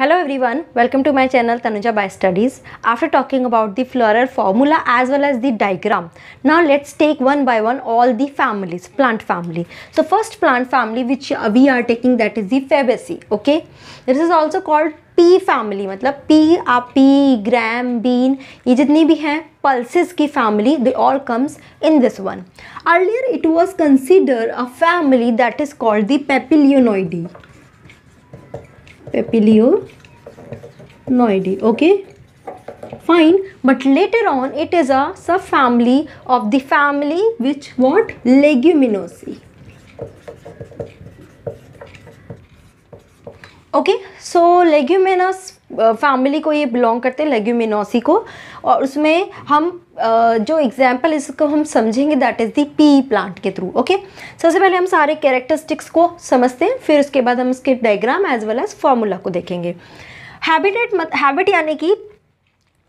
Hello everyone, welcome to my channel Tanuja by Studies. After talking about the floral formula as well as the diagram, now let's take one by one all the families, plant family. So first plant family which we are taking that is the Fabaceae, okay. This is also called P family. मतलब pea ap, gram bean. ये जितनी भी हैं pulses ki family. They all comes in this one. Earlier it was considered a family that is called the Papilionoidae. Papilio, noidi okay fine but later on it is a subfamily of the family which what leguminosae okay so leguminous family को ये belong करते हैं Leguminosae को और उसमें हम uh, जो example इसको हम समझेंगे that is the pea plant के थ्रू ओके सबसे पहले हम सारे कैरेक्टरिस्टिक्स को समझते हैं फिर उसके बाद हम उसके diagram as well as formula को देखेंगे हैबिटेट मत हैबिट यानी कि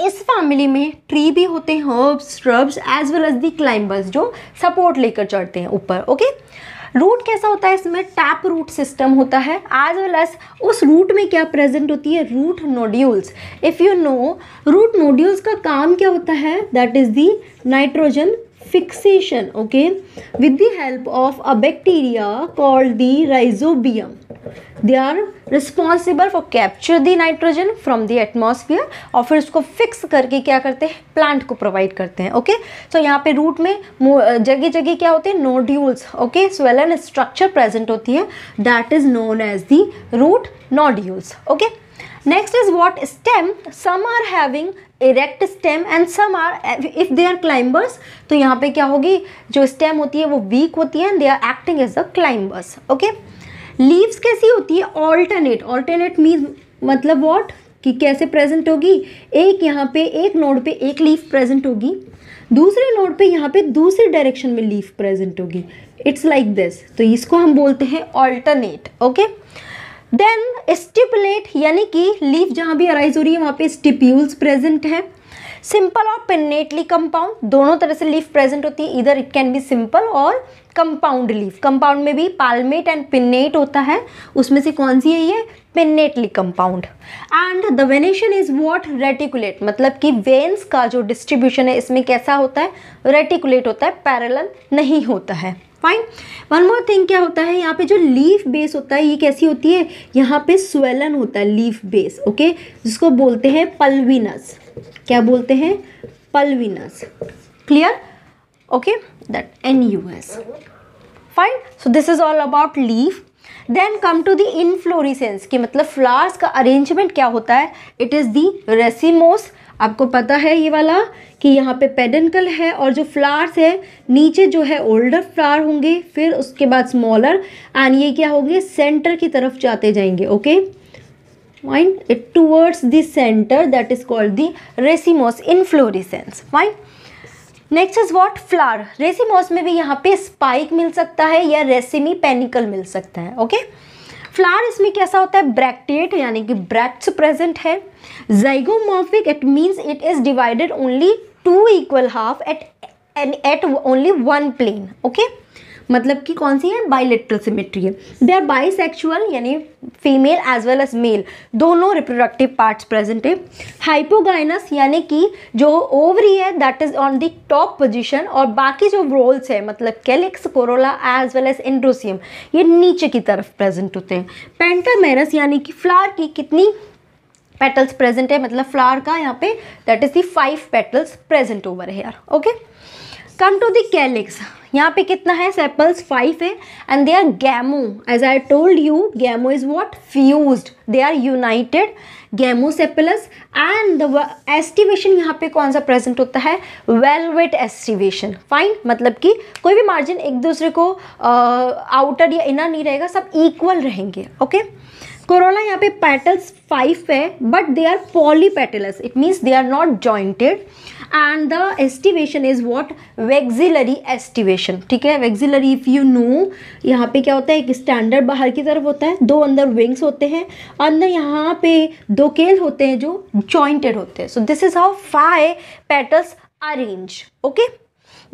इस फैमिली में ट्री भी होते हैं herbs shrubs as well as the climbers जो सपोर्ट लेकर चढ़ते हैं ऊपर ओके okay? रूट कैसा होता है इसमें टैप रूट सिस्टम होता है एज वेल एज उस रूट में क्या प्रेजेंट होती है root nodules if you know root nodules का काम क्या होता है that is the nitrogen fixation okay with the help of a bacteria called the Rhizobium they are responsible for capture the nitrogen from the atmosphere और फिर उसको fix करके क्या करते हैं प्लांट को प्रोवाइड करते हैं ओके सो so, यहाँ पे रूट में जगह जगह क्या होते हैं nodules okay swollen structure present होती है that is known as the root nodules okay next is what stem some are having erect stem and some are if they are climbers तो यहाँ पे क्या होगी जो स्टेम होती है वो वीक होती है and they are acting as a climbers okay leaves कैसी होती है ऑल्टरनेट ऑल्टरनेट मीन मतलब वॉट कि कैसे प्रेजेंट होगी एक यहाँ पे एक नोड पे एक लीफ प्रेजेंट होगी दूसरे नोड पे यहाँ पे दूसरे डायरेक्शन में लीफ प्रेजेंट होगी इट्स लाइक दिस तो इसको हम बोलते हैं ऑल्टरनेट ओके देन स्टिपलेट यानी कि लीफ जहाँ भी अराइज हो रही है वहाँ पे स्टिप्यूल्स प्रेजेंट हैं सिंपल और पेनेटली कंपाउंड दोनों तरह से लीफ प्रेजेंट होती है इधर इट कैन बी सिंपल और कंपाउंड लीफ कंपाउंड में भी पालमेट एंड पिन्नेट होता है उसमें से कौन सी है ये pinnately compound and the venation is what reticulate मतलब कि वेन्स का जो डिस्ट्रीब्यूशन है इसमें कैसा होता है रेटिकुलेट होता है पैरल नहीं होता है फाइन वन मोर थिंग क्या होता है यहाँ पे जो लीफ बेस होता है ये कैसी होती है यहाँ पे स्वेलन होता है लीफ बेस ओके जिसको बोलते हैं पल्विनस क्या बोलते हैं pulvinus clear okay that nus fine so this is all about leaf then come to the inflorescence कि matlab flowers ka arrangement kya hota hai it is the racemos आपको पता है ये वाला कि यहाँ पे पेडेंकल है और जो फ्लावर्स है नीचे जो है ओल्डर फ्लावर होंगे फिर उसके बाद स्मॉलर एंड ये क्या होंगे सेंटर की तरफ जाते जाएंगे okay mind it towards the centre that is called the racemose inflorescence mind next is what flower racemose में भी यहाँ पे स्पाइक मिल सकता है या रेसिमी पेनिकल मिल सकता है ओके फ्लार इसमें कैसा होता है ब्रैक्टेट यानी कि ब्रैक्ट्स प्रेजेंट है zygomorphic it means it is divided only two equal half at at only one plane okay मतलब कि कौन सी है बाइलेट्रल सिमेट्री है दे आर बाइसेक्सुअल यानी female as well as male दोनों रिप्रोडक्टिव पार्ट्स प्रेजेंट है हाइपोगाइनस यानी कि जो ओवरी है that is on the top position और बाकी जो रोल्स है मतलब calyx corolla as well as androecium ये नीचे की तरफ प्रेजेंट होते हैं पेंटामेरस यानी कि फ्लावर की कितनी पेटल्स प्रेजेंट है मतलब फ्लावर का यहाँ पे that is five five petals present over here okay come to the calyx यहाँ पे कितना है सेपल्स फाइव है and they are gamo as I told you gamo is what fuse they are united gamosepalous and aestivation यहाँ पे कौन सा present होता है वेलवेट एस्टिवेशन फाइन मतलब कि कोई भी मार्जिन एक दूसरे को आउटर या इनर नहीं रहेगा सब इक्वल रहेंगे ओके कोरोना कोरोला यहाँ पे पैटल्स फाइव है but they are polypetalous it means they are not jointed and the aestivation is what vexillary aestivation ठीक है वेक्सिलरी इफ़ यू नो यहाँ पे क्या होता है एक स्टैंडर्ड बाहर की तरफ होता है दो अंदर विंग्स होते हैं अंदर यहाँ पे दो केल होते हैं जो जॉइंटेड होते हैं so this is how five petals arrange okay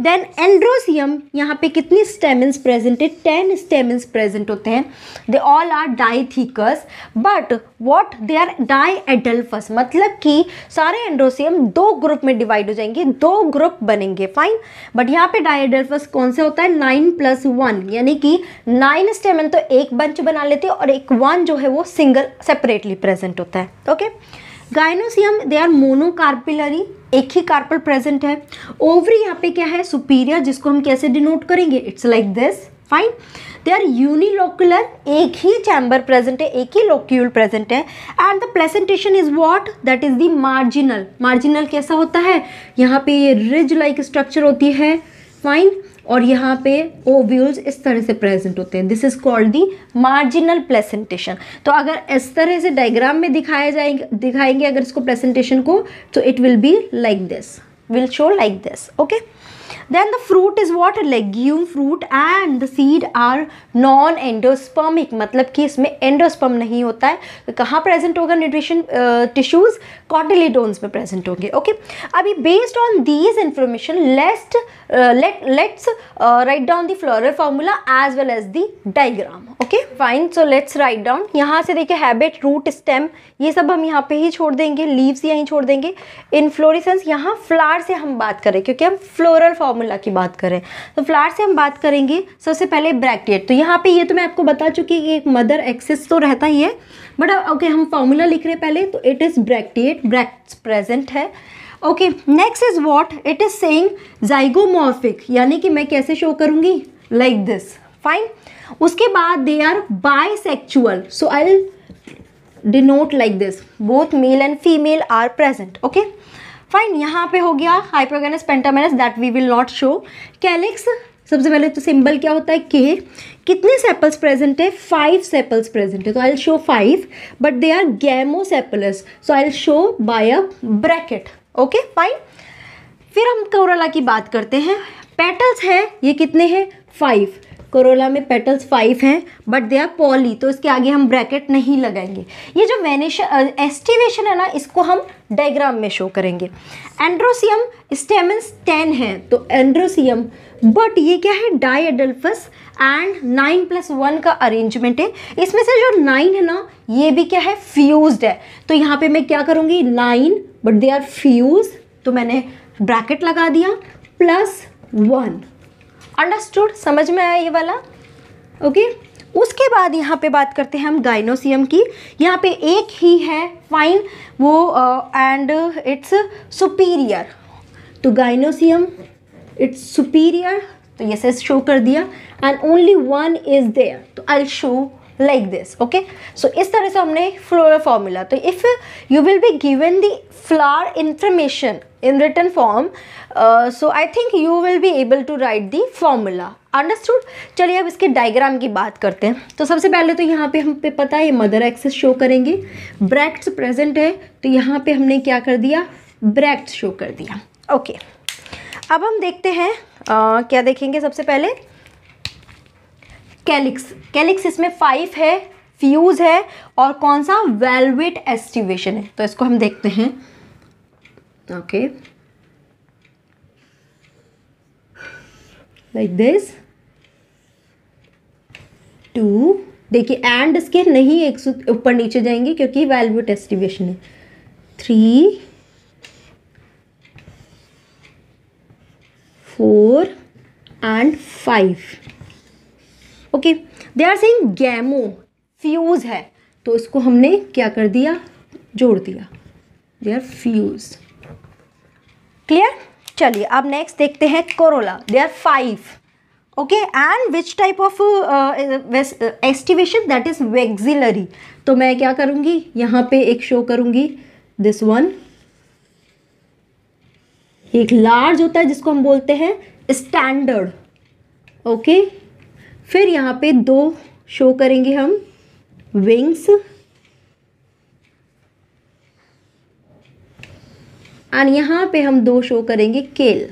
then androecium यहाँ पे कितनी स्टेमिन्स प्रेजेंट है टेन स्टेमिन्स प्रेजेंट होते हैं they all are dithecous but what they are diadelphous मतलब कि सारे एंड्रोसियम दो ग्रुप में डिवाइड हो जाएंगे दो ग्रुप बनेंगे फाइन बट यहाँ पे डाई एडल्फस कौन से होता है नाइन प्लस वन यानी कि नाइन स्टेमिन तो एक बंच बना लेते हैं और एक वन जो है वो सिंगल सेपरेटली प्रेजेंट होता है okay gynoecium they are monocarpellary एक ही कार्पल प्रेजेंट है ओवरी यहाँ पे क्या है सुपीरियर जिसको हम कैसे डिनोट करेंगे it's like this fine they are unilocular एक ही चैम्बर प्रेजेंट है एक ही लोक्यूल प्रेजेंट है and the placentation is what that is the marginal marginal कैसा होता है यहाँ पे ये रिज लाइक स्ट्रक्चर होती है फाइन और यहाँ पे ओव्यूल्स इस तरह से प्रेजेंट होते हैं this is called the marginal placentation तो अगर इस तरह से डायग्राम में दिखाया जाएंगे दिखाएंगे अगर इसको प्रेजेंटेशन को तो it will be like this will show like this okay then the fruit is what legume fruit and the seed are non endospermic मतलब कि इसमें एंडोस्पर्म नहीं होता है तो कहाँ प्रेजेंट होगा न्यूट्रिशन टिश्यूज कॉटिलीडोन्स में प्रेजेंट होंगे ओके अभी based on these information lest let let's write down the floral formula as well as the diagram okay fine so let's write down यहाँ से देखिए हैबिट रूट स्टेम ये सब हम यहाँ पे ही छोड़ देंगे लीव्स यहीं छोड़ देंगे इनफ्लोरिसेंस यहाँ फ्लावर से हम बात करें क्योंकि हम फ्लोरल फॉर्म फॉर्मूला की बात करें तो फ्लावर से हम बात करेंगे सबसे पहले ब्रैकेट तो यहाँ पे ये तो मैं आपको बता चुकी कि एक मदर एक्सेस तो रहता ही है बट ओके okay, हम फॉर्मूला लिख रहे हैं पहले तो it is bracket bract present है okay next is what it is saying zygomorphic यानी कि मैं कैसे शो करूँगी लाइक दिस फाइन उसके बाद they are bisexual so I denote like this both male and female are present okay fine यहाँ पे हो गया hypogynous pentamerous that we will not show calyx सबसे पहले तो सिंबल क्या होता है के कितने सेपल्स प्रेजेंट है फाइव सेपल्स प्रेजेंट है तो I show five but they are gamo gamosepalous so I show by a bracket okay fine फिर हम कोरला की बात करते हैं पेटल्स हैं ये कितने हैं फाइव कोरोला में पेटल्स फाइव हैं बट दे आर पॉली तो इसके आगे हम ब्रैकेट नहीं लगाएंगे ये जो वेनेशन एस्टिवेशन है ना इसको हम डायग्राम में शो करेंगे एंड्रोसियम स्टेमन्स टेन है तो एंड्रोसियम बट ये क्या है diadelphous and nine plus one का अरेंजमेंट है इसमें से जो नाइन है ना ये भी क्या है फ्यूज है तो यहाँ पे मैं क्या करूँगी nine but they are fuse तो मैंने ब्रैकेट लगा दिया प्लस वन अंडरस्टूड समझ में आया ये वाला ओके okay? उसके बाद यहाँ पे बात करते हैं हम गाइनोसियम की यहाँ पे एक ही है फाइन वो एंड इट्स सुपीरियर तो गाइनोसियम इट्स सुपीरियर तो ये से शो कर दिया and only one is there तो I show like this okay so इस तरह से हमने फ्लोरा फॉर्मूला तो if you will be given the flower information in written form so I think you will be able to write the formula understood चलिए अब इसके diagram की बात करते हैं तो सबसे पहले तो यहाँ पे हम पे पता है मदर एक्सेस शो करेंगे ब्रैक्ट्स प्रेजेंट है तो यहाँ पे हमने क्या कर दिया ब्रैक्ट्स शो कर दिया ओके okay. अब हम देखते हैं आ, uh, क्या देखेंगे सबसे पहले कैलिक्स कैलिक्स इसमें फाइव है फ्यूज है और कौन सा वेलवेट एस्टिवेशन है तो इसको हम देखते हैं ओके लाइक दिस टू देखिए एंड इसके नहीं एक ऊपर नीचे जाएंगे क्योंकि वेलवेट एस्टिवेशन है three four and five okay they are saying gamo fuse है तो इसको हमने क्या कर दिया जोड़ दिया दे आर फ्यूज़ क्लियर चलिए अब नेक्स्ट देखते हैं corolla they are five okay and which type of aestivation that is vexillary तो मैं क्या करूंगी यहां पे एक शो करूंगी दिस वन एक लार्ज होता है जिसको हम बोलते हैं स्टैंडर्ड ओके फिर यहाँ पे दो शो करेंगे हम विंग्स और यहाँ पे हम दो शो करेंगे केल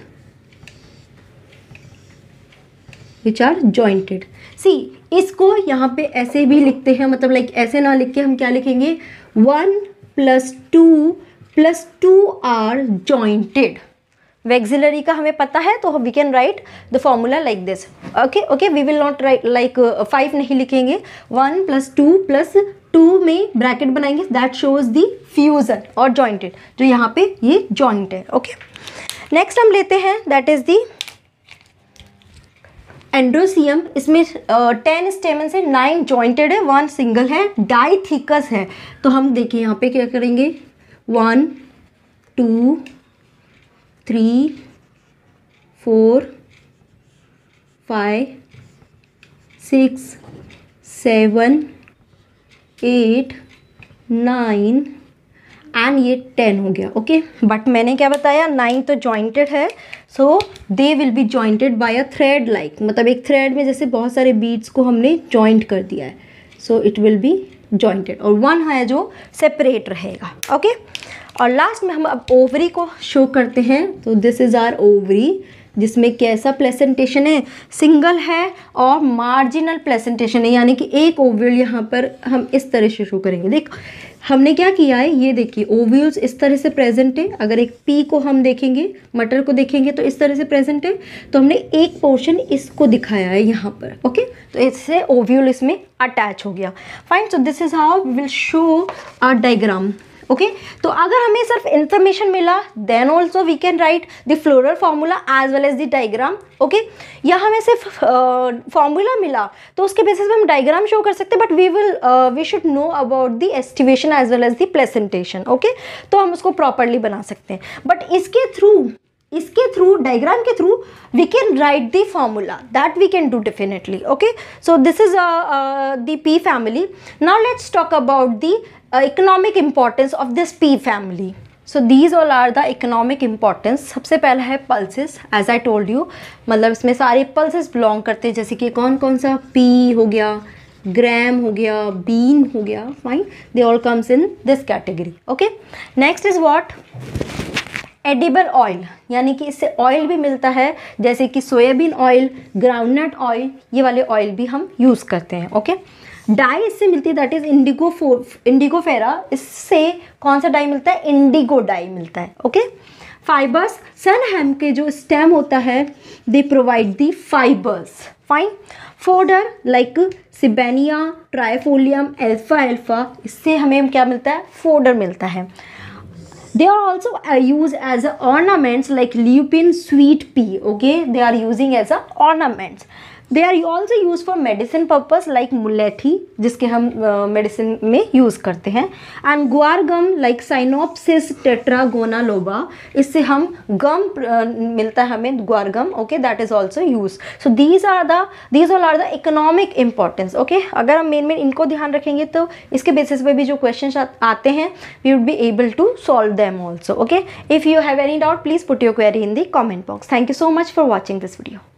विच आर जॉइंटेड सी इसको यहाँ पे ऐसे भी लिखते हैं मतलब लाइक ऐसे ना लिख के हम क्या लिखेंगे one plus two plus two are jointed vexillary का हमें पता है तो we can write the formula like this okay okay we will not write like five नहीं लिखेंगे one plus two plus two में ब्रैकेट बनाएंगे दैट शोज द फ्यूजन और जॉइंटेड जो यहाँ पे ये जॉइंट है ओके नेक्स्ट हम लेते हैं दैट इज़ दी एंड्रोसियम इसमें टेन स्टेमन से नाइन जॉइंटेड है वन सिंगल है डाई थिकस है तो हम देखिए यहाँ पे क्या करेंगे one two three four five six seven eight nine and ये टेन हो गया ओके okay? बट मैंने क्या बताया नाइन तो जॉइंटेड है so they will be jointed by a thread like मतलब एक थ्रेड में जैसे बहुत सारे बीट्स को हमने जॉइंट कर दिया है so it will be jointed और वन है जो सेपरेट रहेगा ओके okay? और लास्ट में हम अब ओवरी को शो करते हैं तो दिस इज़ आर ओवरी जिसमें कैसा प्लेसेंटेशन है सिंगल है और मार्जिनल प्लेसेंटेशन है यानी कि एक ओव्यूल यहाँ पर हम इस तरह से शो करेंगे देख हमने क्या किया है ये देखिए ओव्यूल्स इस तरह से प्रेजेंट है अगर एक पी को हम देखेंगे मटर को देखेंगे तो इस तरह से प्रेजेंट है तो हमने एक पोर्शन इसको दिखाया है यहाँ पर ओके तो इससे ओव्यूल इसमें अटैच हो गया fine so this is how will show our diagram okay तो अगर हमें सिर्फ इंफॉर्मेशन मिला then also we can write the floral formula as well as the diagram okay या हमें सिर्फ फार्मूला uh, मिला तो उसके बेसिस पे हम डाइग्राम शो कर सकते हैं but we will we should know about the aestivation as well as the placentation okay तो हम उसको प्रॉपरली बना सकते हैं बट इसके थ्रू इसके थ्रू डायग्राम के through we can write the formula that we can do definitely okay so this is the pea family now let's talk about the economic importance of this pea family so these all are the economic importance सबसे पहला है pulses as I told you मतलब इसमें सारे pulses belong करते हैं जैसे कि कौन कौन सा पी हो गया ग्राम हो गया बीन हो गया fine they all comes in this category okay next is what edible oil यानी कि इससे ऑयल भी मिलता है जैसे कि सोयाबीन ऑयल ग्राउंडनट ऑयल ये वाले ऑयल भी हम यूज़ करते हैं ओके डाई इससे मिलती है दैट इज़ इंडिगो इंडिगोफेरा इससे कौन सा डाई मिलता है इंडिगो डाई मिलता है ओके फाइबर्स हेम के जो स्टेम होता है they provide the fibres fine fodder like sesbania trifolium एल्फा एल्फा इससे हमें क्या मिलता है फोडर मिलता है They are also uh, used as ornaments like lupin sweet pea. Okay, they are using as a ornaments. They are also use for medicine purpose like मुलेठी जिसके हम मेडिसिन uh, में यूज़ करते हैं एंड गुआर गम like साइनोपसिस लोबा इससे हम गम uh, मिलता है हमें guar gum okay that is also use so these are the these all are the economic importance okay अगर हम मेन मेन इनको ध्यान रखेंगे तो इसके बेसिस पे भी जो क्वेश्चन आते हैं we would be able to solve them also okay if you have any doubt please put your query in the comment box thank you so much for watching this video